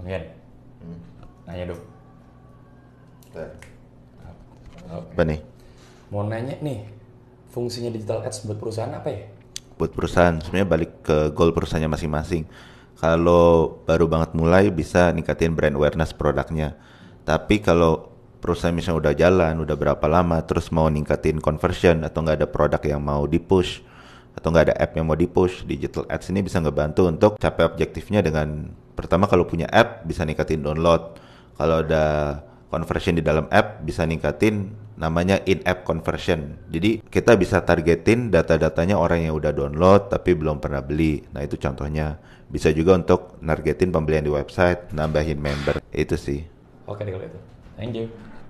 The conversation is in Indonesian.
Bang Yen. hmm. nanya dong. Apa nih? Mau nanya nih, fungsinya digital ads buat perusahaan apa ya? Buat perusahaan, sebenarnya balik ke goal perusahaannya masing-masing. Kalau baru banget mulai bisa ningkatin brand awareness produknya. Tapi kalau perusahaan misalnya udah jalan, udah berapa lama, terus mau ningkatin conversion atau nggak ada produk yang mau dipush atau nggak ada app yang mau dipush, digital ads ini bisa ngebantu untuk capai objektifnya dengan Pertama kalau punya app bisa ningkatin download. Kalau ada conversion di dalam app bisa ningkatin namanya in-app conversion. Jadi kita bisa targetin data-datanya orang yang udah download tapi belum pernah beli. Nah itu contohnya. Bisa juga untuk nargetin pembelian di website, nambahin member. Itu sih. Oke okay, kalau itu. Thank you.